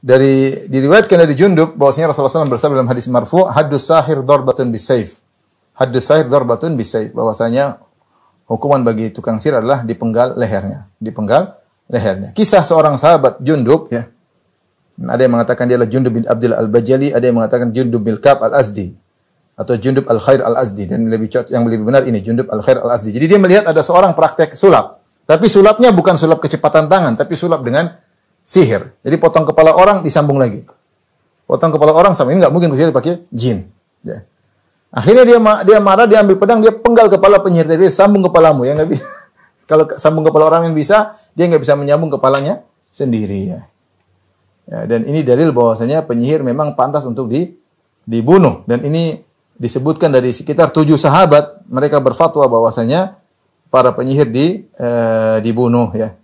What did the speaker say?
dari diriwayatkan dari Jundub bahwasanya Rasulullah SAW bersabda dalam hadis marfu hadus sahir darbatun bisayf hadus sahir darbatun bisayf bahwasanya hukuman bagi tukang sihir adalah dipenggal lehernya dipenggal lehernya kisah seorang sahabat Jundub ya ada yang mengatakan dia adalah Jundub bin Abdul Al-Bajali ada yang mengatakan Jundub bin Kab Al-Azdi atau Jundub Al-Khair Al-Azdi dan lebih yang lebih benar ini Jundub Al-Khair Al-Azdi jadi dia melihat ada seorang praktek sulap tapi sulapnya bukan sulap kecepatan tangan tapi sulap dengan sihir. Jadi potong kepala orang disambung lagi. Potong kepala orang sama ini nggak mungkin bisa dipakai jin. Ya. Akhirnya dia dia marah, dia ambil pedang, dia penggal kepala penyihir tadi, sambung kepalamu ya nggak bisa. Kalau sambung kepala orang yang bisa, dia nggak bisa menyambung kepalanya sendiri ya. ya. Dan ini dalil bahwasanya penyihir memang pantas untuk di, dibunuh dan ini disebutkan dari sekitar tujuh sahabat mereka berfatwa bahwasanya para penyihir di e, dibunuh ya